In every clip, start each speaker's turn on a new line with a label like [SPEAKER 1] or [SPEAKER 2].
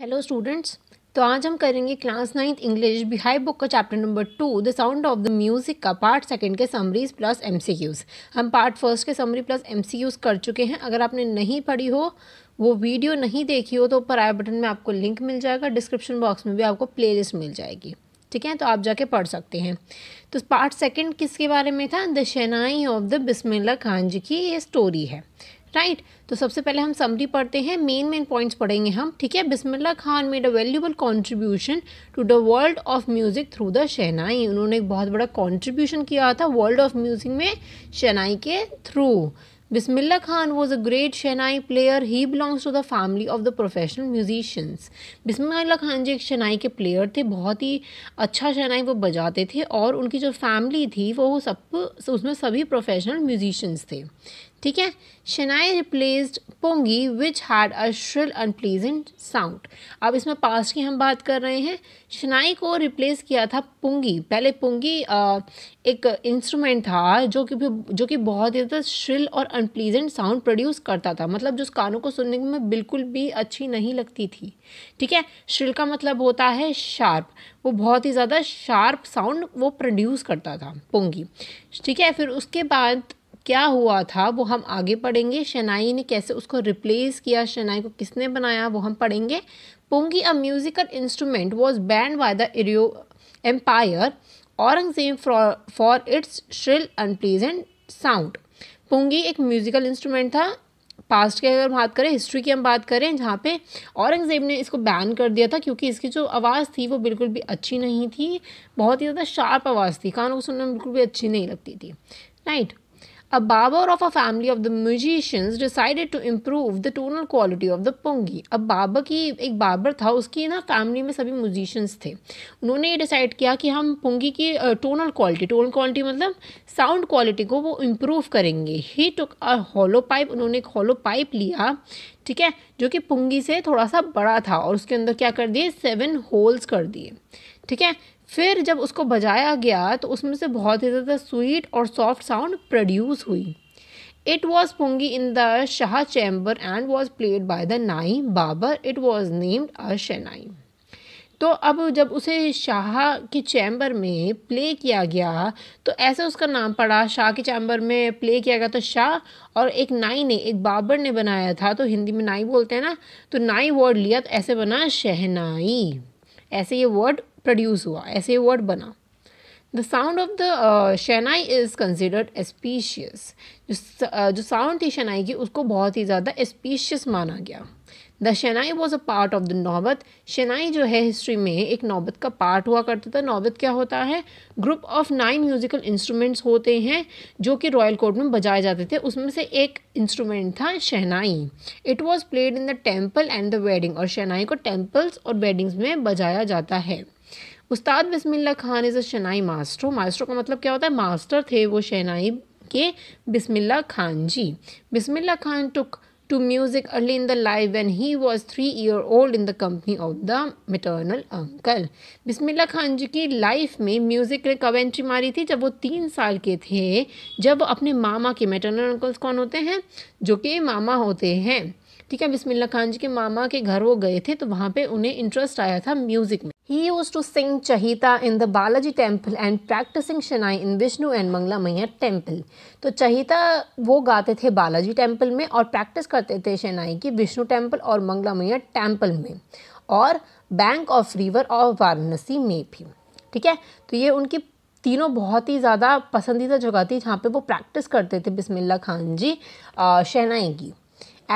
[SPEAKER 1] Hello students तो आज हम करेंगे class ninth English beehive book का chapter number two the sound of the music का पार्ट सेकंड के समरीज प्लस एमसीक्यूज हम पार्ट फर्स्ट के समरी प्लस एमसीक्यूज कर चुके हैं अगर आपने नहीं पढ़ी हो वो वीडियो नहीं देखी हो तो ऊपर आई बटन में आपको लिंक मिल जाएगा डिस्क्रिप्शन बॉक्स में भी आपको प्ले मिल जाएगी ठीक है तो आप जाके पढ़ सकते हैं तो पार्ट सेकेंड किसके बारे में था the shehnai of the Bismillah Khan ji की ये स्टोरी है राइट तो सबसे पहले हम समरी पढ़ते हैं मेन मेन पॉइंट्स पढ़ेंगे हम ठीक है Bismillah Khan made a valuable contribution to the world of music through the shehnai उन्होंने एक बहुत बड़ा कॉन्ट्रीब्यूशन किया था वर्ल्ड ऑफ म्यूज़िक में शहनाई के through Bismillah Khan was a great shehnai player he belongs to the family of the professional musicians Bismillah Khan ji एक शहनाई के प्लेयर थे बहुत ही अच्छा शहनाई वो बजाते थे और उनकी जो फैमिली थी वो सब उसमें सभी प्रोफेशनल म्यूजिशियंस थे ठीक है shehnai replaced pungi which had a shrill unpleasant sound अब इसमें पास्ट की हम बात कर रहे हैं शनाई को रिप्लेस किया था पोंगी पहले पुंगी एक इंस्ट्रूमेंट था जो कि जो कि बहुत ही ज़्यादा श्रिल और अनप्लीजेंट साउंड प्रोड्यूस करता था मतलब जो उस कानों को सुनने में बिल्कुल भी अच्छी नहीं लगती थी ठीक है श्रिल का मतलब होता है शार्प वो बहुत ही ज़्यादा शार्प साउंड वो प्रोड्यूस करता था पोंगी ठीक है फिर उसके बाद क्या हुआ था वो हम आगे पढ़ेंगे शनाई ने कैसे उसको रिप्लेस किया शनाई को किसने बनाया वो हम पढ़ेंगे pungi a musical instrument was banned by the इरियो empire Aurangzeb for its shrill unpleasant sound pungi एक म्यूजिकल इंस्ट्रूमेंट था पास्ट की अगर बात करें हिस्ट्री की हम बात करें जहाँ पे औरंगज़ेब ने इसको बैन कर दिया था क्योंकि इसकी जो आवाज़ थी वो बिल्कुल भी अच्छी नहीं थी बहुत ही ज़्यादा शार्प आवाज़ थी कानों को सुनने में बिल्कुल भी अच्छी नहीं लगती थी right a barber of a family of the musicians decided to improve the tonal quality of the pungi. अब barber की एक barber था उसकी ना family में सभी musicians थे उन्होंने ये decide किया कि हम pongi की tonal quality tonal quality मतलब sound quality को वो improve करेंगे He took a hollow pipe उन्होंने एक hollow pipe लिया ठीक है जो कि पुंगी से थोड़ा सा बड़ा था और उसके अंदर क्या कर दिए सेवन होल्स कर दिए ठीक है फिर जब उसको बजाया गया तो उसमें से बहुत ही ज़्यादा स्वीट और सॉफ्ट साउंड प्रोड्यूस हुई it was pungi in the shah chamber and was played by the nai barber it was named a shehnai तो अब जब उसे शाह के चैम्बर में प्ले किया गया तो ऐसे उसका नाम पड़ा शाह के चैम्बर में प्ले किया गया तो शाह और एक नाई ने एक बाबर ने बनाया था तो हिंदी में नाई बोलते हैं ना तो नाई वर्ड लिया तो ऐसे बना शहनाई ऐसे ये वर्ड प्रोड्यूस हुआ ऐसे ये वर्ड बना the sound of the shehnai is considered auspicious जो साउंड uh, थी शेनाई की उसको बहुत ही ज़्यादा एस्पीशियस माना गया the shehnai was a part of the naubat shehnai जो है हिस्ट्री में एक नौबत का पार्ट हुआ करता था नौबत क्या होता है group of nine musical instruments होते हैं जो कि रॉयल कोर्ट में बजाए जाते थे उसमें से एक इंस्ट्रूमेंट था शहनाई it was played in the temple and the wedding और शहनाई को टेम्पल्स और वेडिंग्स में बजाया जाता है Ustad Bismillah Khan is a shehnai master maestro का मतलब क्या होता है मास्टर थे वो शहनाई के बिस्मिल्ला खान जी बिस्मिल्ला खान टुक to music early in the life when he was three year old in the company of the maternal uncle. बिस्मिल्ला खान जी की लाइफ में म्यूज़िक ने कवेंट्री मारी थी जब वो तीन साल के थे जब अपने मामा के मेटर्नल अंकल्स कौन होते हैं जो कि मामा होते हैं ठीक है बिस्मिल्ला खान जी के मामा के घर वो गए थे तो वहाँ पे उन्हें इंटरेस्ट आया था म्यूज़िक में He used to sing Chahita in the Balaji temple and practicing Shanai in Vishnu and Mangla Maya temple. तो चहिता वो गाते थे बालाजी टेम्पल में और प्रैक्टिस करते थे शेनाई की विष्णु टेम्पल और मंगला मैया टेम्पल में और bank of river of Varanasi में भी ठीक है तो ये उनकी तीनों बहुत ही ज़्यादा पसंदीदा जगह थी जहाँ पे वो प्रैक्टिस करते थे बिस्मिल्ला खान जी शहनाई की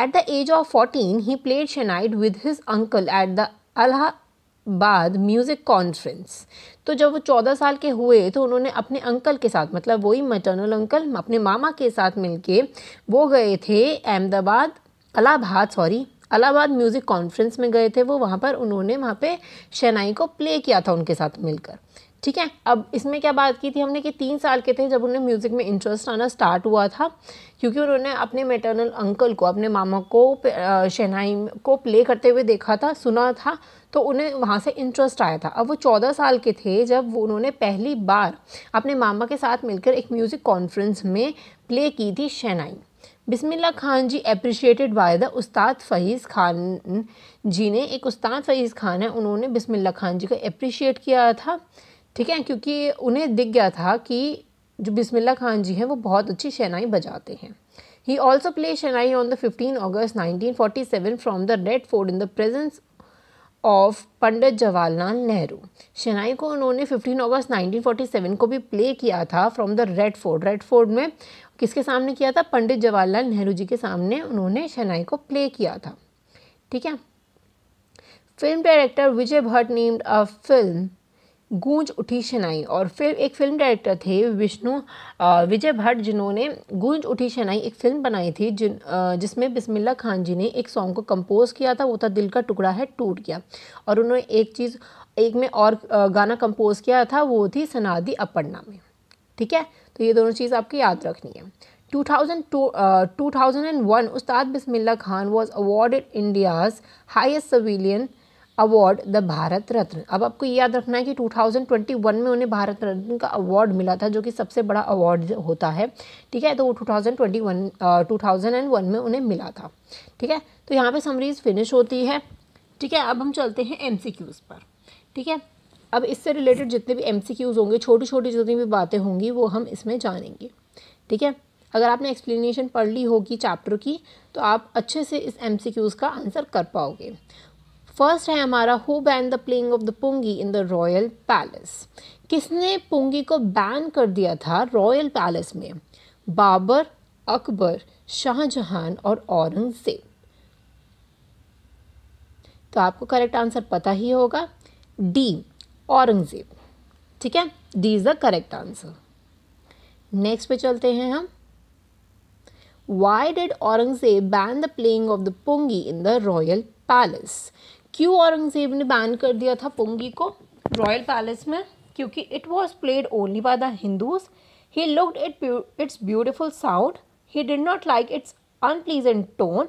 [SPEAKER 1] at the age of fourteen he played shehnai with his uncle at the Allahabad music conference तो जब वो चौदह साल के हुए तो उन्होंने अपने अंकल के साथ मतलब वही मटर्नल अंकल अपने मामा के साथ मिलके वो गए थे Ahmedabad Allahabad sorry Allahabad music conference में गए थे वो वहाँ पर उन्होंने वहाँ पे शहनाई को प्ले किया था उनके साथ मिलकर ठीक है अब इसमें क्या बात की थी हमने कि तीन साल के थे जब उन्हें म्यूज़िक में इंटरेस्ट आना स्टार्ट हुआ था क्योंकि उन्होंने अपने मेटर्नल अंकल को अपने मामा को शहनाई को प्ले करते हुए देखा था सुना था तो उन्हें वहाँ से इंटरेस्ट आया था अब वो चौदह साल के थे जब उन्होंने पहली बार अपने मामा के साथ मिलकर एक म्यूज़िक कॉन्फ्रेंस में प्ले की थी shehnai Bismillah Khan ji appreciated by the Ustad Faiyaz Khan ji ने एक उस्ताद फ़हीज़ खान है उन्होंने बिस्मिल्ला खान जी को अप्रिशिएट किया था ठीक है क्योंकि उन्हें दिख गया था कि जो बिस्मिल्ला खान जी हैं वो बहुत अच्छी शहनाई बजाते हैं he also play shehnai on the fifteen August nineteen forty seven from the Red Fort in the presence of Pandit Jawaharlal Nehru शहनाई को उन्होंने फिफ्टीन अगस्त सेवन को भी प्ले किया था from the Red Fort Red Fort में किसके सामने किया था पंडित जवाहरलाल नेहरू जी के सामने उन्होंने शहनाई को प्ले किया था ठीक है film director Vijay Bhatt named a film Goonj Uthi शनाई और फिर एक फिल्म डायरेक्टर थे विष्णु विजय भट्ट जिन्होंने गूंज उठी शनाई एक फिल्म बनाई थी जिन जिसमें बिस्मिल्ला खान जी ने एक सॉन्ग को कंपोज किया था वो था दिल का टुकड़ा है टूट गया और उन्होंने एक चीज़ एक में और गाना कंपोज किया था वो थी सनादी अपना में ठीक है तो ये दोनों चीज़ आपकी याद रखनी है 2002, uh, 2001 Ustad Bismillah Khan was awarded India's highest civilian award the Bharat Ratna अब आपको ये याद रखना है कि 2021 में उन्हें भारत रत्न का अवार्ड मिला था जो कि सबसे बड़ा अवार्ड होता है ठीक है तो वो 2021 2001 में उन्हें मिला था ठीक है तो यहाँ पे समरीज फिनिश होती है ठीक है अब हम चलते हैं एम पर ठीक है अब इससे रिलेटेड जितने भी एम होंगे छोटी छोटी जितनी भी बातें होंगी वो हम इसमें जानेंगे ठीक है अगर आपने एक्सप्लेनेशन पढ़ ली होगी चैप्टर की तो आप अच्छे से इस एम का आंसर कर पाओगे फर्स्ट है हमारा who banned the playing of the pungi in the royal palace किसने पुंगी को बैन कर दिया था रॉयल पैलेस में बाबर अकबर शाहजहां और औरंगजेब तो आपको करेक्ट आंसर पता ही होगा डी औरंगजेब ठीक है D is the correct answer next पे चलते हैं हम why did Aurangzeb ban the playing of the pungi in the royal palace क्यों औरंगजेब ने बैन कर दिया था पुंगी को रॉयल पैलेस में क्योंकि it was played only by the Hindus he looked it it's beautiful sound he did not like its unpleasant tone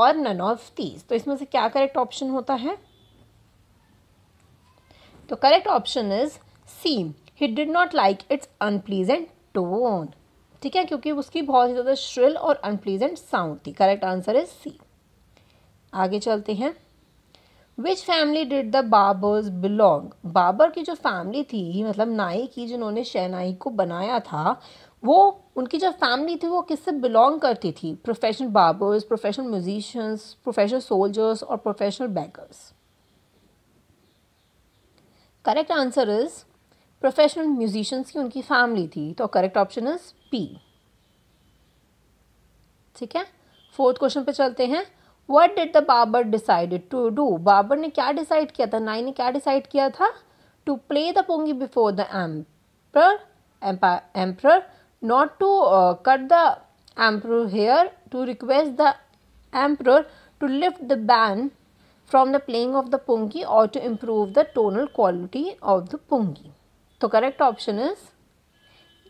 [SPEAKER 1] और none of these तो इसमें से क्या करेक्ट ऑप्शन होता है तो correct option is C he did not like its unpleasant tone ठीक है क्योंकि उसकी बहुत ही ज़्यादा श्रिल और अनप्लीजेंट साउंड थी करेक्ट आंसर इज सी आगे चलते हैं which family did the barbers belong barber की जो फैमिली थी मतलब नाई की जिन्होंने शहनाई को बनाया था वो उनकी जो फैमिली थी वो किससे बिलोंग करती थी professional barbers professional musicians professional soldiers और professional bakers correct answer is professional musicians की उनकी फैमिली थी तो करेक्ट ऑप्शन इज पी ठीक है फोर्थ क्वेश्चन पे चलते हैं what did the barber decided to do barber ने क्या डिसाइड किया था नाई ने क्या डिसाइड किया था to play the pungi before the emperor emperor not to cut the emperor hair to request the emperor to lift the ban from the playing of the pungi और to improve the tonal quality of the pungi तो correct option is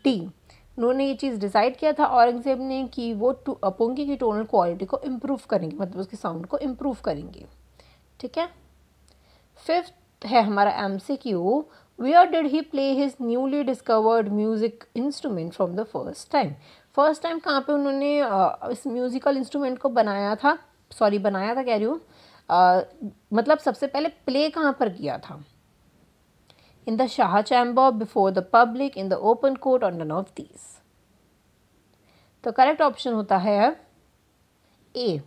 [SPEAKER 1] D उन्होंने ये चीज़ decide किया था औरंगजेब ने कि वो to अपोंगी की टोनल क्वालिटी को इम्प्रूव करेंगे मतलब उसके साउंड को इम्प्रूव करेंगे ठीक है फिफ्थ है हमारा M C Q where did he play his newly discovered music instrument from the first time first time कहाँ पे उन्होंने इस म्यूज़िकल इंस्ट्रूमेंट को बनाया था सॉरी बनाया था कह रही हूँ मतलब सबसे पहले प्ले कहाँ पर किया था in the Shah chamber, before the public, in the open court, or none of these. तो करेक्ट ऑप्शन होता है A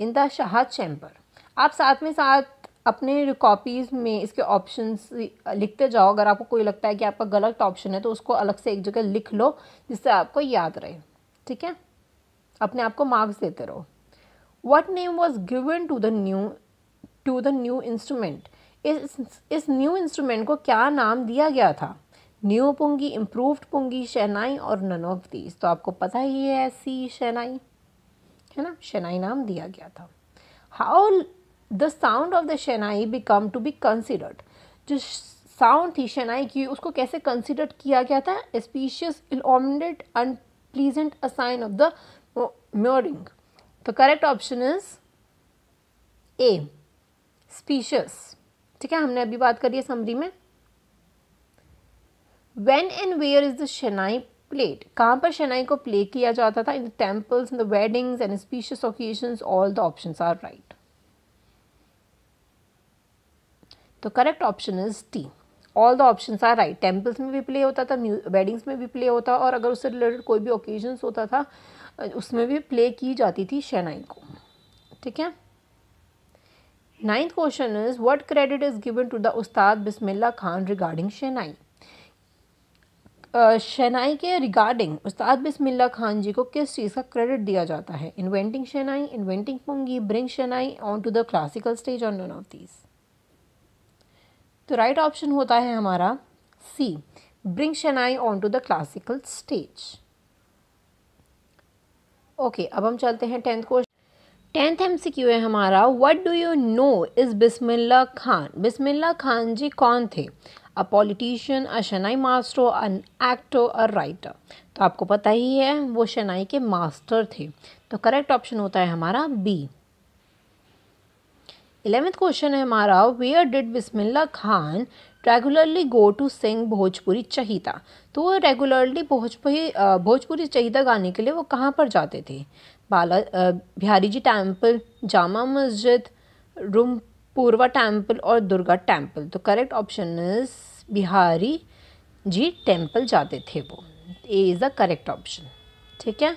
[SPEAKER 1] in the shah chamber आप साथ में साथ अपने कॉपीज़ में इसके ऑप्शंस लिखते जाओ अगर आपको कोई लगता है कि आपका गलत ऑप्शन है तो उसको अलग से एक जगह लिख लो जिससे आपको याद रहे ठीक है अपने आप को मार्क्स देते रहो what name was given to the new to the new instrument इस इस न्यू इंस्ट्रूमेंट को क्या नाम दिया गया था न्यू पुंगी इम्प्रूव्ड पुंगी शहनाई और नन ऑफ दीज तो आपको पता ही है सी शहनाई है ना शहनाई नाम दिया गया था how the sound of the shehnai become to be considered जो साउंड थी शहनाई की उसको कैसे कंसिडर किया गया था auspicious eliminate unpleasant a sign of the mourning तो correct option is A auspicious ठीक है हमने अभी बात करी है समरी में when and where is the shehnai played कहाँ पर शनाई को प्ले किया जाता था in the temples in the weddings and species occasion all the option are right तो correct option is T all the option are right temples में भी प्ले होता था वेडिंग्स में भी प्ले होता और अगर उससे रिलेटेड कोई भी ओकेजन्स होता था उसमें भी प्ले की जाती थी शेनाई को ठीक है ninth question is what credit is given to the Ustad Bismillah Khan regarding Chennai? Shehnai uh, के रिगार्डिंग उस्ताद बिस्मिल्ला खान जी को किस चीज़ का क्रेडिट दिया जाता है inventing shehnai inventing pungi bring shehnai on to the classical stage on one of these तो राइट ऑप्शन होता है हमारा C bring shehnai on to the classical stage okay अब हम चलते हैं tenth question tenth M C Q है हमारा what do you know is Bismillah Khan Bismillah Khan ji कौन थे a politician a shehnai master an actor a writer तो आपको पता ही है वो शनाई के मास्टर थे तो करेक्ट ऑप्शन होता है हमारा बी इलेवेंथ क्वेश्चन है हमारा where did Bismillah Khan regularly go to sing Bhojpuri चहिता तो वो रेगुलरली भोजपुरी भोजपुरी चहिता गाने के लिए वो कहाँ पर जाते थे बाला बिहारी जी टेम्पल जामा मस्जिद रूम पूर्वा टेम्पल और दुर्गा टेम्पल तो correct option is Bihari ji temple जाते थे वो A is the correct option ठीक है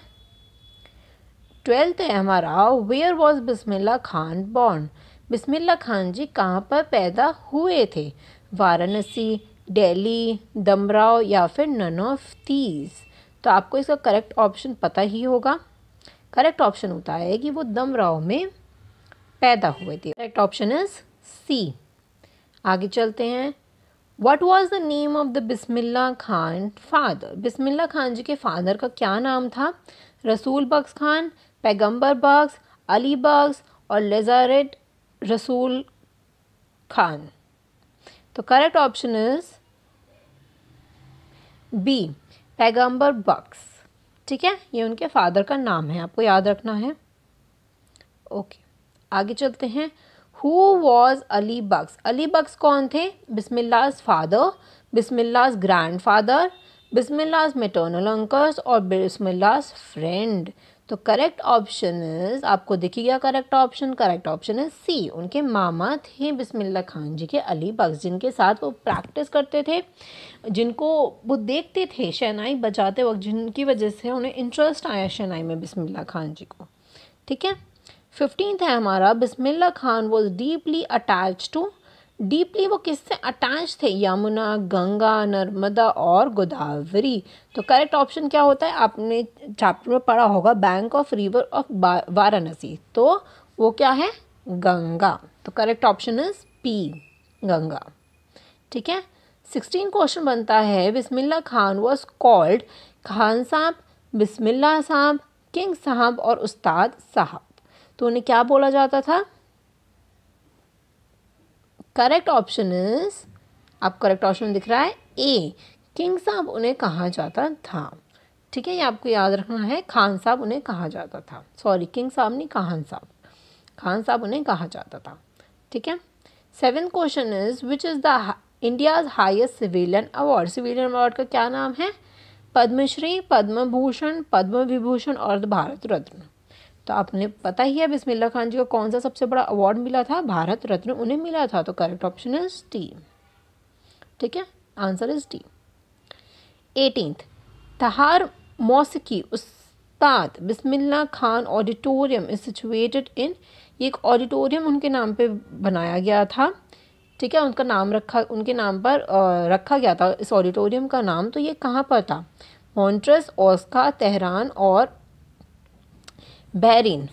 [SPEAKER 1] ट्वेल्थ है हमारा where was Bismillah Khan born Bismillah Khan ji कहाँ पर पैदा हुए थे वाराणसी डेली दमराव या फिर नन ऑफ तीज तो आपको इसका करेक्ट ऑप्शन पता ही होगा करेक्ट ऑप्शन होता है कि वो दमराव में पैदा हुए थे करेक्ट ऑप्शन इज सी आगे चलते हैं what was the name of the Bismillah Khan father Bismillah Khan ji के फादर का क्या नाम था रसूल बख्श खान पैगम्बर बख्स अली बख्स और लेजारेट रसूल खान तो करेक्ट ऑप्शन इज बी पैगंबर बक्स ठीक है ये उनके फादर का नाम है आपको याद रखना है ओके आगे चलते हैं हु वॉज अली बक्स अली बक्स कौन थे Bismillah's father Bismillah's grandfather Bismillah's maternal uncles और बिस्मिल्लाज फ्रेंड तो करेक्ट ऑप्शन इज आपको दिखेगा करेक्ट ऑप्शन करेक्ट ऑप्शन है सी उनके मामा थे बिस्मिल्ला खान जी के अली बख्स जिनके साथ वो प्रैक्टिस करते थे जिनको वो देखते थे शहनाई बजाते वक्त जिनकी वजह से उन्हें इंटरेस्ट आया शहनाई में बिस्मिल्ला खान जी को ठीक है फिफ्टींथ है हमारा Bismillah Khan was deeply attach to deeply वो किससे अटैच थे यमुना गंगा नर्मदा और गोदावरी तो करेक्ट ऑप्शन क्या होता है आपने चैप्टर में पढ़ा होगा bank of river of Varanasi तो वो क्या है गंगा तो correct option is P Ganga ठीक है सिक्सटीन क्वेश्चन बनता है बिस्मिल्ला खान वॉज कॉल्ड खान साहब बिस्मिल्ला साहब किंग साहब और उस्ताद साहब तो उन्हें क्या बोला जाता था करेक्ट ऑप्शन इज आप करेक्ट ऑप्शन दिख रहा है ए किंग साहब उन्हें कहा जाता था ठीक है ये आपको याद रखना है खान साहब उन्हें कहा जाता था सॉरी किंग साहब नहीं खान साहब खान साहब उन्हें कहा जाता था ठीक है seven question is which is the India's highest civilian award civilian award का क्या नाम है पद्मश्री पद्म भूषण पद्म विभूषण और भारत रत्न तो आपने पता ही है बिस्मिल्ला खान जी को कौन सा सबसे बड़ा अवार्ड मिला था भारत रत्न उन्हें मिला था तो करेक्ट ऑप्शन इज टी ठीक है आंसर इज डी एटीनथ तहार मौसकी Ustad Bismillah Khan auditorium is situated in एक ऑडिटोरियम उनके नाम पे बनाया गया था ठीक है उनका नाम रखा उनके नाम पर रखा गया था इस ऑडिटोरियम का नाम तो ये कहाँ पर था मॉन्ट्रस ओस्का तेहरान और बहरीन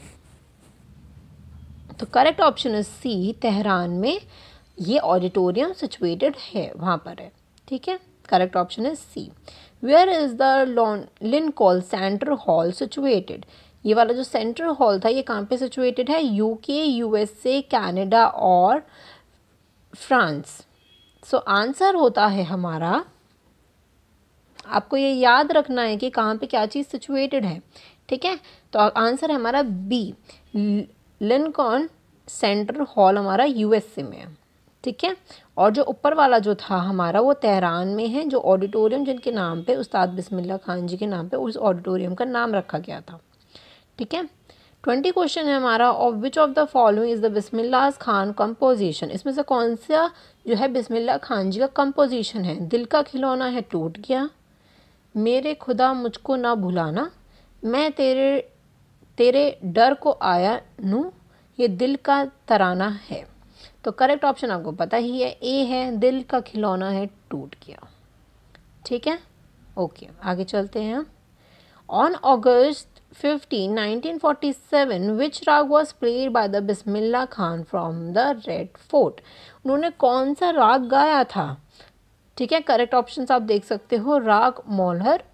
[SPEAKER 1] तो correct option is C Tehran में ये ऑडिटोरियम सिचुएटेड है वहाँ पर है ठीक है correct option is C where is the Lincoln Center hall situated ये वाला जो सेंटर हॉल था ये कहाँ पे सिचुएटेड है यूके यूएसए कनाडा और फ्रांस सो आंसर होता है हमारा आपको ये याद रखना है कि कहाँ पे क्या चीज़ सिचुएटेड है ठीक है तो आंसर है हमारा बी लिनकॉन सेंटर हॉल हमारा यूएसए में है ठीक है और जो ऊपर वाला जो था हमारा वो तेहरान में है जो ऑडिटोरियम जिनके नाम पे उस्ताद बिस्मिल्ला खान जी के नाम पे उस ऑडिटोरियम का नाम रखा गया था ठीक है ट्वेंटी क्वेश्चन है हमारा of which of the following is the Bismillah Khan composition इसमें से कौन सा जो है बिस्मिल्ला खान जी का कंपोजिशन है दिल का खिलौना है टूट गया मेरे खुदा मुझको ना भुलाना मैं तेरे तेरे डर को आया नू ये दिल का तराना है तो करेक्ट ऑप्शन आपको पता ही है ए है दिल का खिलौना है टूट गया ठीक है ओके आगे चलते हैं on nineteen 15, 1947, which raga was played by the Bismillah Khan from the Red Fort उन्होंने कौन सा राग गाया था ठीक है करेक्ट ऑप्शन आप देख सकते हो राग मोलहर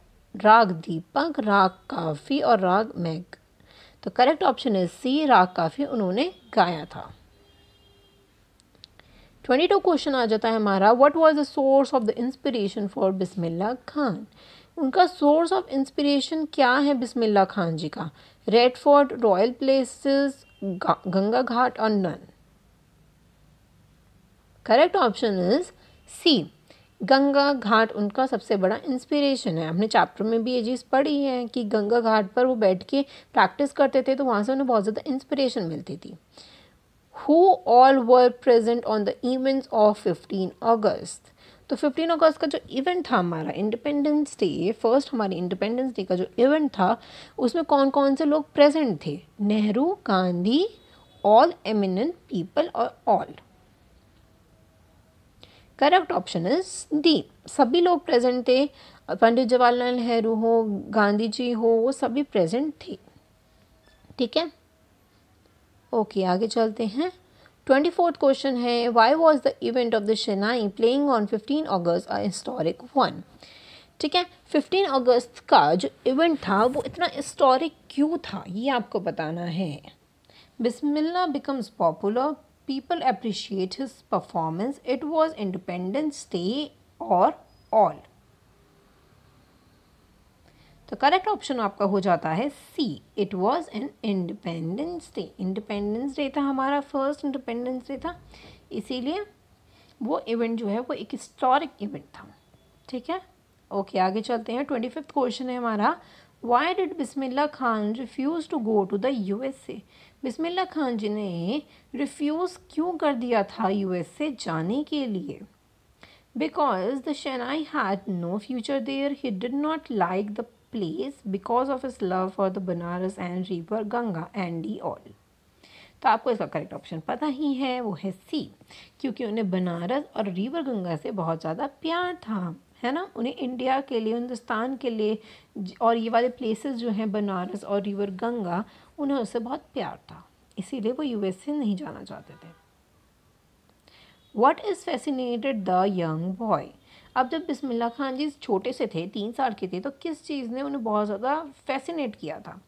[SPEAKER 1] राग दीपक राग काफ़ी और राग मैग तो करेक्ट ऑप्शन है सी राग काफ़ी उन्होंने गाया था ट्वेंटी टू क्वेश्चन आ जाता है हमारा what was the source of the inspiration for Bismillah Khan उनका सोर्स ऑफ इंस्पिरेशन क्या है बिस्मिल्ला खान जी का Red Fort royal places Ganga ghat और none correct option is C Ganga ghat उनका सबसे बड़ा इंस्पिरेशन है हमने चैप्टर में भी ये चीज़ पढ़ी है कि गंगा घाट पर वो बैठ के प्रैक्टिस करते थे तो वहाँ से उन्हें बहुत ज़्यादा इंस्पिरेशन मिलती थी who all were present on the events of fifteen August तो फिफ्टीन अगस्त का जो इवेंट था हमारा इंडिपेंडेंस डे फर्स्ट हमारी इंडिपेंडेंस डे का जो इवेंट था उसमें कौन कौन से लोग प्रेजेंट थे Nehru Gandhi all eminent people और all correct option is D सभी लोग प्रेजेंट थे पंडित जवाहरलाल नेहरू हो गांधी जी हो वो सभी प्रेजेंट थे ठीक है ओके आगे चलते हैं ट्वेंटी फोर्थ क्वेश्चन है why was the event of the shehnai playing on fifteen August a historic one ठीक है फिफ्टीन अगस्त का जो इवेंट था वो इतना हिस्टोरिक क्यों था ये आपको बताना है Bismillah becomes popular people appreciate his performance it was independence day और ऑल तो करेक्ट ऑप्शन आपका हो जाता है C it was an independence day independence day था हमारा फर्स्ट इंडिपेंडेंस डे था इसीलिए वो इवेंट जो है वो एक हिस्टोरिक इवेंट था ठीक है ओके आगे चलते हैं ट्वेंटी फिफ्थ क्वेश्चन है हमारा why did Bismillah Khan refuse to go to the A Bismillah Khan ji ने रिफ्यूज़ क्यों कर दिया था यूएस से जाने के लिए because the shehnai had no future there he did not like the place because of his love for the Banaras and river Ganga and D all तो आपको इसका करेक्ट ऑप्शन पता ही है वो है सी क्योंकि उन्हें बनारस और रिवर गंगा से बहुत ज़्यादा प्यार था है ना उन्हें इंडिया के लिए हिंदुस्तान के लिए और ये वाले प्लेसेस जो हैं बनारस और रिवर गंगा उन्हें उससे बहुत प्यार था इसीलिए वो यू एस यूएसए नहीं जाना चाहते थे what is fascinated the young boy अब जब बिस्मिल्ला खान जी छोटे से थे तीन साल के थे तो किस चीज़ ने उन्हें बहुत ज़्यादा फैसिनेट किया था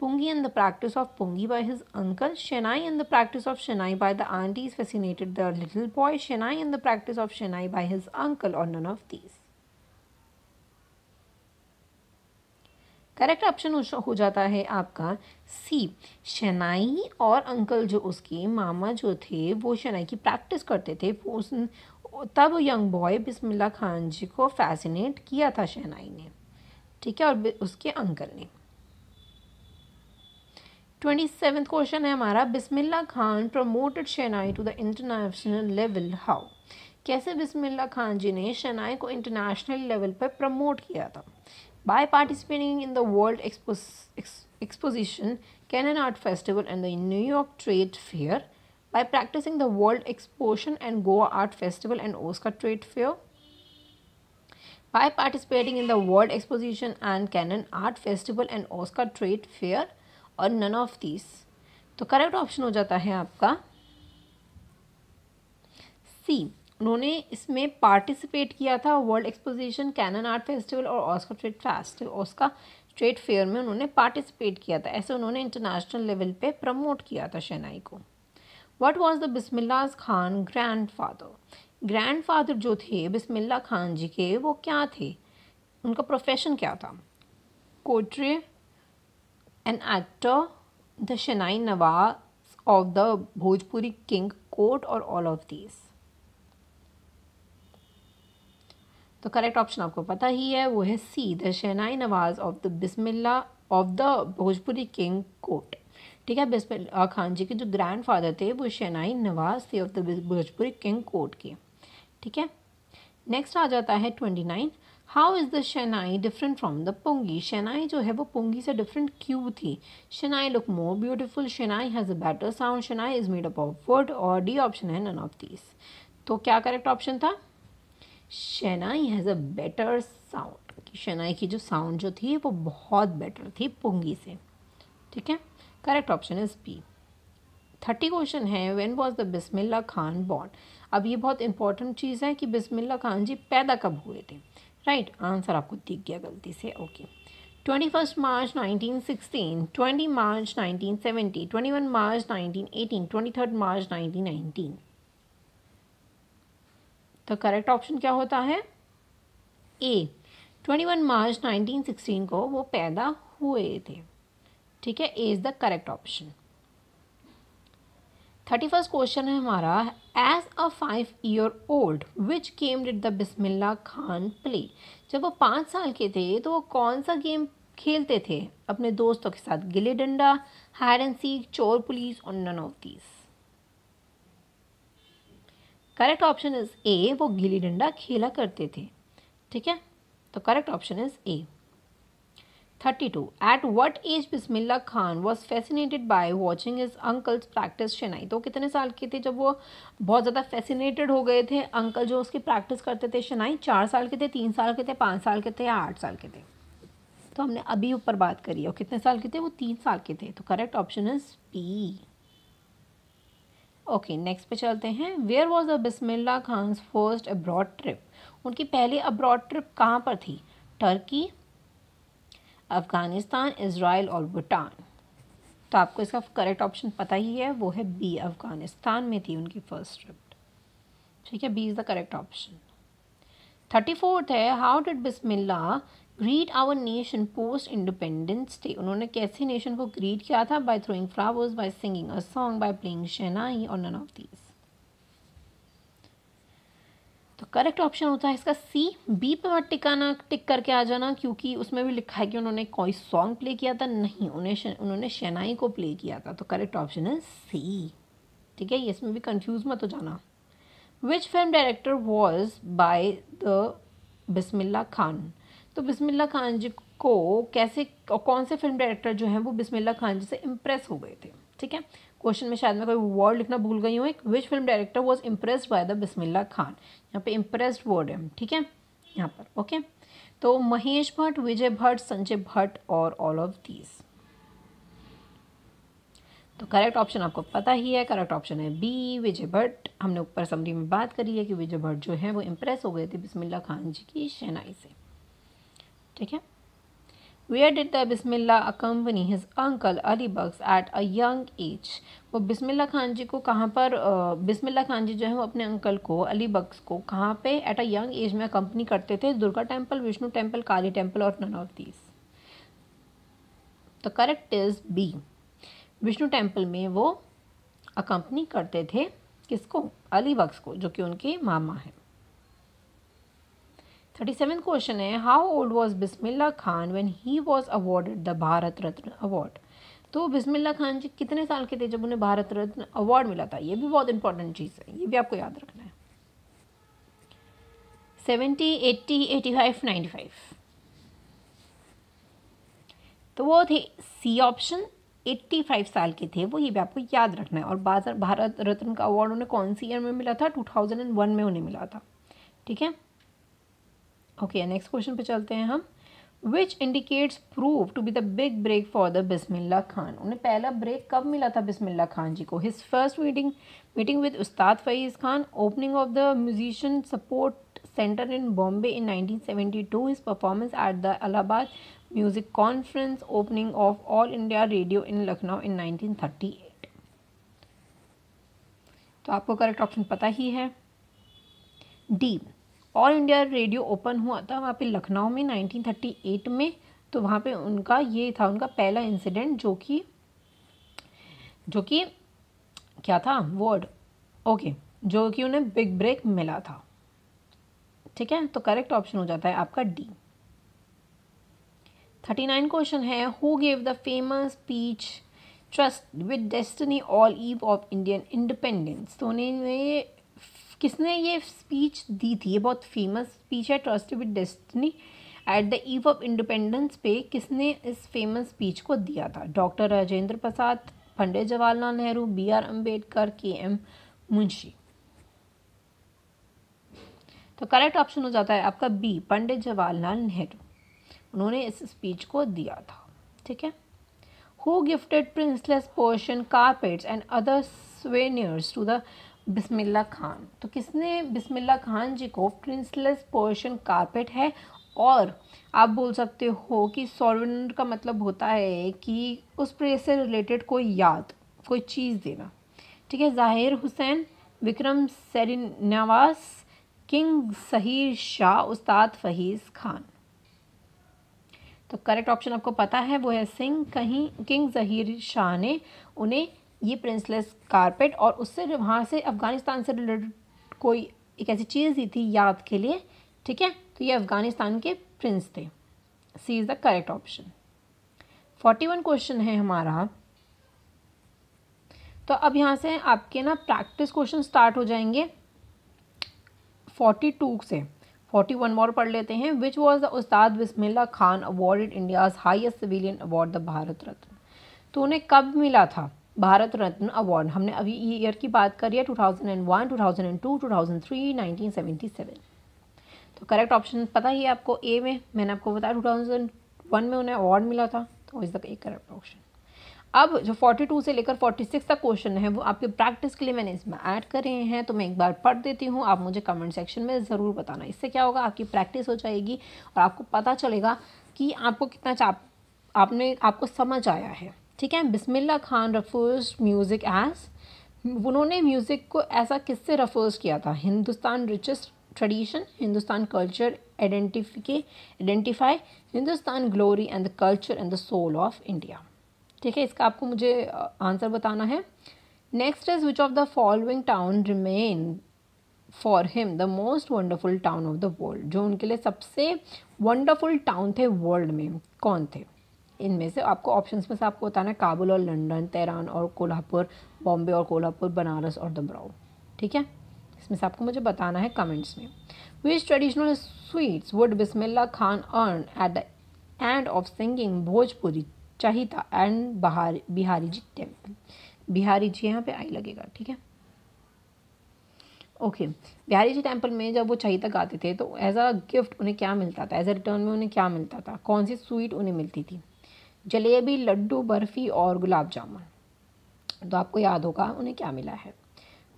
[SPEAKER 1] pungi in the practice of pungi by his uncle shehnai in the practice of shehnai by the aunty is fascinated the little boy shehnai in the practice of shehnai by his uncle और none of these correct option हो जाता है आपका सी शनाई और uncle जो उसके मामा जो थे वो शनाई की प्रैक्टिस करते थे उस तब यंग बॉय बिस्मिल्ला खान जी को फैसिनेट किया था शहनाई ने ठीक है और उसके अंकल ने ट्वेंटी सेवेंथ क्वेश्चन है हमारा Bismillah Khan promoted shehnai to the international level how कैसे बिस्मिल्ला खान जी ने शहनाई को इंटरनेशनल लेवल पर प्रमोट किया था By participating in the World Expo- Ex Exposition, Canon Art Festival and the New York Trade Fair, by practicing the World Exposition and Goa Art Festival and Oscar Trade Fair, by participating in the World Exposition and Canon Art Festival and Oscar Trade Fair or none of these. तो correct option हो जाता है आपका सी उन्होंने इसमें participate किया था world exposition Cannes art festival और Oscar trade festival Osaka trade fair में उन्होंने पार्टिसिपेट किया था ऐसे उन्होंने इंटरनेशनल लेवल पे प्रमोट किया था शहनाई को what was the Bismillah's Khan grandfather grandfather जो थे बिस्मिल्ला खान जी के वो क्या थे उनका प्रोफेशन क्या था कोट्रे an actor the shehnai nawaz of the Bhojpuri king court और ऑल ऑफ दीज तो करेक्ट ऑप्शन आपको पता ही है वो है C the shehnai nawaz of the Bismillah of the Bhojpuri king court ठीक है बिस्मिल्ला खान जी के जो ग्रैंड फादर थे वो शहनाई नवाज थे of the Bhojpuri king court के ठीक है नेक्स्ट आ जाता है twenty nine how is the shehnai different from the pungi shehnai जो है वो पोंगी से डिफरेंट क्यों थी shehnai look more beautiful shehnai has a better sound shehnai is made up of wood और डी ऑप्शन है नन ऑफ दीज तो क्या करेक्ट ऑप्शन था shehnai has a better sound कि शहनाई की जो साउंड जो थी वो बहुत बेटर थी पुंगी से ठीक है correct option is B thirty question है when was the Bismillah Khan born अब ये बहुत इंपॉर्टेंट चीज़ है कि बिस्मिल्ला खान जी पैदा कब हुए थे राइट right, आंसर आपको दिख गया गलती से okay twenty first March nineteen sixteen twenty March nineteen seventy twenty one March nineteen eighteen twenty third March nineteen nineteen तो करेक्ट ऑप्शन क्या होता है ए 21 मार्च 1916 को वो पैदा हुए थे ठीक है A is the correct option thirty first question है हमारा age a five year old which game did the Bismillah Khan play जब वो पाँच साल के थे तो वो कौन सा गेम खेलते थे अपने दोस्तों के साथ गिल्ली डंडा हायर एंड सीख चोर पुलिस और none of these correct option is A वो गिली डंडा खेला करते थे ठीक है तो correct option is A thirty two eight what age Bismillah Khan was fascinated by watching is uncle's practice shehnai तो कितने साल के थे जब वो बहुत ज़्यादा फैसिनेटेड हो गए थे अंकल जो उसकी प्रैक्टिस करते थे शनाई चार साल के थे तीन साल के थे पाँच साल के थे या आठ साल के थे तो हमने अभी ऊपर बात करी और कितने साल के थे वो तीन साल के थे तो correct option is P okay next पे चलते हैं where was the Bismillah Khan's first abroad trip उनकी पहली अब्रॉड ट्रिप कहाँ पर थी टर्की अफ़गानिस्तान इसराइल और भूटान तो आपको इसका करेक्ट ऑप्शन पता ही है वो है बी अफ़गानिस्तान में थी उनकी फर्स्ट ट्रिप ठीक है B is the correct option thirty fourth है how did Bismillah greet our nation post independence day उन्होंने कैसे नेशन को ग्रीट किया था by throwing flowers by singing a song by playing shehnai और नन ऑफ दीज तो करेक्ट ऑप्शन होता है इसका सी बी पे मत टिकाना टिक करके आ जाना क्योंकि उसमें भी लिखा है कि उन्होंने कोई सॉन्ग प्ले किया था नहीं उन्हें उन्होंने शहनाई को प्ले किया था तो करेक्ट ऑप्शन है सी ठीक है इसमें भी कंफ्यूज मत हो जाना which film director was by the Bismillah Khan तो बिस्मिल्ला खान जी को कैसे कौन से फिल्म डायरेक्टर जो हैं वो बिस्मिल्ला खान जी से इम्प्रेस हो गए थे ठीक है क्वेश्चन में शायद मैं कोई वर्ड लिखना भूल गई हूँ एक which film director was impressed by the Bismillah Khan यहाँ पे इम्प्रेस्ड वर्ड है ठीक है यहाँ पर ओके तो महेश भट्ट विजय भट्ट संजय भट्ट और ऑल ऑफ दीज तो करेक्ट ऑप्शन आपको पता ही है करेक्ट ऑप्शन है बी विजय भट्ट हमने ऊपर समरी में बात करी है कि विजय भट्ट जो है वो इम्प्रेस हो गए थे बिस्मिल्ला खान जी की शहनाई से ठीक है where did the Bismillah accompany his uncle Ali Bakhsh at a young age वो बिस्मिल्ला खान जी को कहाँ पर बिस्मिल्ला खान जी जो है वो अपने अंकल को अली बख्स को कहाँ पे एट अ यंग एज में कंपनी करते थे Durga temple Vishnu temple Kali temple और नन ऑफ दीज तो correct is B Vishnu temple में वो अकम्पनी करते थे किसको अली बख्स को जो कि उनके मामा हैं थर्टी सेवन क्वेश्चन है how old was Bismillah Khan when he was awarded the Bharat Ratna award तो बिस्मिल्ला खान जी कितने साल के थे जब उन्हें भारत रत्न अवार्ड मिला था ये भी बहुत इंपॉर्टेंट चीज़ है ये भी आपको याद रखना है seventy eighty eighty five ninety five तो वो थे सी ऑप्शन एट्टी फाइव साल के थे वो ये भी आपको याद रखना है और भारत रत्न का अवार्ड उन्हें कौन सी ईयर में मिला था टू थाउजेंड एंड वन में उन्हें मिला था ठीक है ओके नेक्स्ट क्वेश्चन पे चलते हैं हम which indicates prove to be the big break for the Bismillah Khan उन्हें पहला ब्रेक कब मिला था बिस्मिल्ला खान जी को his first meeting meeting with Ustad Faiz Khan opening of the musician support centre in Bombay in 1972 his performance at the Allahabad music conference opening of All India Radio in Lucknow in 1938 तो आपको करेक्ट ऑप्शन पता ही है D All India Radio open हुआ था वहाँ पे लखनऊ में 1938 में तो वहाँ पे उनका ये था उनका पहला इंसिडेंट जो कि जो कि क्या था वर्ड ओके जो कि उन्हें बिग ब्रेक मिला था ठीक है तो करेक्ट ऑप्शन हो जाता है आपका डी थर्टी नाइन क्वेश्चन है who gave the famous speech tryst with destiny all eve of Indian independence तो उन्हें किसने ये स्पीच दी थी ये बहुत फेमस स्पीच है tryst with destiny at the eve of independence पे किसने इस फेमस स्पीच को दिया था doctor Rajendra Prasad Pandit Jawaharlal Nehru B R Ambedkar K M Munshi तो करेक्ट ऑप्शन हो जाता है आपका बी पंडित जवाहरलाल नेहरू उन्होंने इस स्पीच को दिया था ठीक है who gifted priceless Persian carpets and other souvenirs to the Bismillah Khan तो किसने बिस्मिल्ला खान जी को प्रिंसलेस पोर्शन कारपेट है और आप बोल सकते हो कि सॉल्वेंट का मतलब होता है कि उस प्रेस से रिलेटेड कोई याद कोई चीज़ देना ठीक है जाहिर हुसैन विक्रम सरीनवास किंग सहीर शाह उस्ताद फहीज़ खान तो करेक्ट ऑप्शन आपको पता है वो है सिंह कहीं किंग जहीर शाह ने उन्हें ये प्रिंसलेस कारपेट और उससे वहाँ से अफ़गानिस्तान से रिलेटेड कोई एक ऐसी चीज़ दी थी याद के लिए ठीक है तो ये अफ़गानिस्तान के प्रिंस थे C is the correct option forty one question है हमारा तो अब यहाँ से आपके ना प्रैक्टिस क्वेश्चन स्टार्ट हो जाएंगे फोर्टी टू से फोर्टी वन और पढ़ लेते हैं which was the Ustad Bismillah Khan awarded India's highest civilian award the Bharat Ratna तो उन्हें कब मिला था भारत रत्न अवार्ड हमने अभी ईयर e की बात करी है 2001, 2002, 2003, 1977 तो करेक्ट ऑप्शन पता ही है आपको ए में मैंने आपको बताया 2001 में उन्हें अवार्ड मिला था तो इस द एक करेक्ट ऑप्शन अब जो 42 से लेकर 46 तक क्वेश्चन है वो आपके प्रैक्टिस के लिए मैंने इसमें ऐड कर रहे हैं तो मैं एक बार पढ़ देती हूँ आप मुझे कमेंट सेक्शन में ज़रूर बताना इससे क्या होगा आपकी प्रैक्टिस हो जाएगी और आपको पता चलेगा कि आपको कितना चाप आपने आपको समझ आया है ठीक है Bismillah Khan refers music as उन्होंने म्यूज़िक को ऐसा किससे रफोज किया था Hindustan richest tradition Hindustan culture identification identify Hindustan glory and the culture and the soul of India ठीक है इसका आपको मुझे आंसर बताना है next is which of the following town remain for him the most wonderful town of the world जो उनके लिए सबसे वंडरफुल टाउन थे वर्ल्ड में कौन थे इनमें से आपको ऑप्शंस में से आपको बताना है काबुल और लंदन तेहरान और कोल्हापुर बॉम्बे और कोल्हापुर बनारस और दमराव ठीक है इसमें से आपको मुझे बताना है कमेंट्स में which traditional sweets would Bismillah Khan earn at the end of singing Bhojpuri चाहिता एंड बहारी बिहारी जी टेम्पल बिहारी जी यहाँ पे आई लगेगा ठीक है okay okay. Bihari ji temple में जब वो चाहिता गाते थे तो एज अ गिफ्ट उन्हें क्या मिलता था एज अ रिटर्न में उन्हें क्या मिलता था कौन सी स्वीट उन्हें मिलती थी जलेबी लड्डू बर्फ़ी और गुलाब जामुन तो आपको याद होगा उन्हें क्या मिला है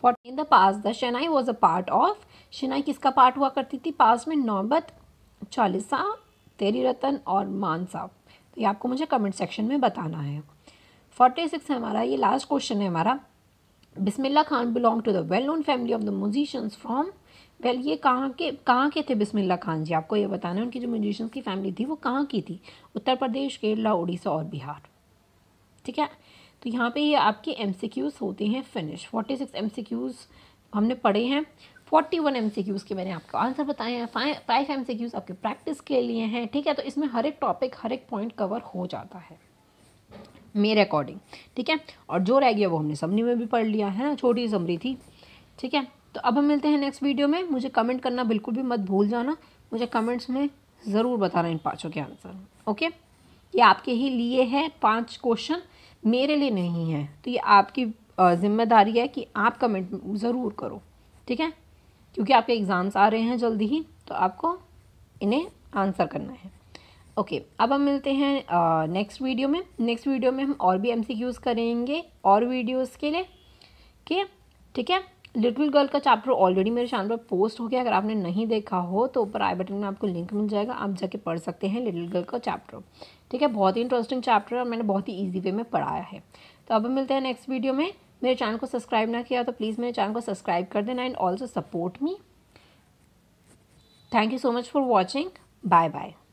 [SPEAKER 1] for in the pass the shehnai was a part of shehnai किसका पार्ट हुआ करती थी पास में नौबत चालीसा तेरी रतन और मानसा तो ये आपको मुझे कमेंट सेक्शन में बताना है फोर्टी सिक्स हमारा ये लास्ट क्वेश्चन है हमारा Bismillah Khan belong to the well known family of the musicians from well ये कहाँ के कहाँ के थे बिस्मिल्ला खान जी आपको ये बताना है उनकी जो म्यूजिशंस की फैमिली थी वो कहाँ की थी उत्तर प्रदेश केरला उड़ीसा और बिहार ठीक है तो यहाँ पे ये आपके एम होते हैं फिनिश फोर्टी सिक्स हमने पढ़े हैं फोर्टी वन एम के मैंने आपको आंसर बताए हैं फाइव एम आपके प्रैक्टिस के लिए हैं ठीक है तो इसमें हर एक टॉपिक हर एक पॉइंट कवर हो जाता है मेरे अकॉर्डिंग ठीक है और जो रह गया वो हमने समरी में भी पढ़ लिया है ना छोटी समरी थी ठीक है तो अब हम मिलते हैं नेक्स्ट वीडियो में मुझे कमेंट करना बिल्कुल भी मत भूल जाना मुझे कमेंट्स में ज़रूर बताना इन पाँचों के आंसर ओके ये आपके ही लिए है पाँच क्वेश्चन मेरे लिए नहीं है तो ये आपकी जिम्मेदारी है कि आप कमेंट ज़रूर करो ठीक है क्योंकि आपके एग्ज़ाम्स आ रहे हैं जल्दी ही तो आपको इन्हें आंसर करना है ओके okay, अब हम मिलते हैं नेक्स्ट वीडियो में नेक्स्ट वीडियो में हम और भी एम करेंगे और वीडियोस के लिए के ठीक है लिटिल गर्ल का चैप्टर ऑलरेडी मेरे चैनल पर पोस्ट हो गया अगर आपने नहीं देखा हो तो ऊपर आई बटन में आपको लिंक मिल जाएगा आप जाके पढ़ सकते हैं लिटिल गर्ल का चैप्टर ठीक है बहुत ही इंटरेस्टिंग चैप्टर है और मैंने बहुत ही ईजी वे में पढ़ाया है तो अब मिलते हैं नेक्स्ट वीडियो में मेरे चैनल को सब्सक्राइब ना किया तो प्लीज़ मेरे चैनल को सब्सक्राइब कर देना and also support me thank you so much for watching bye bye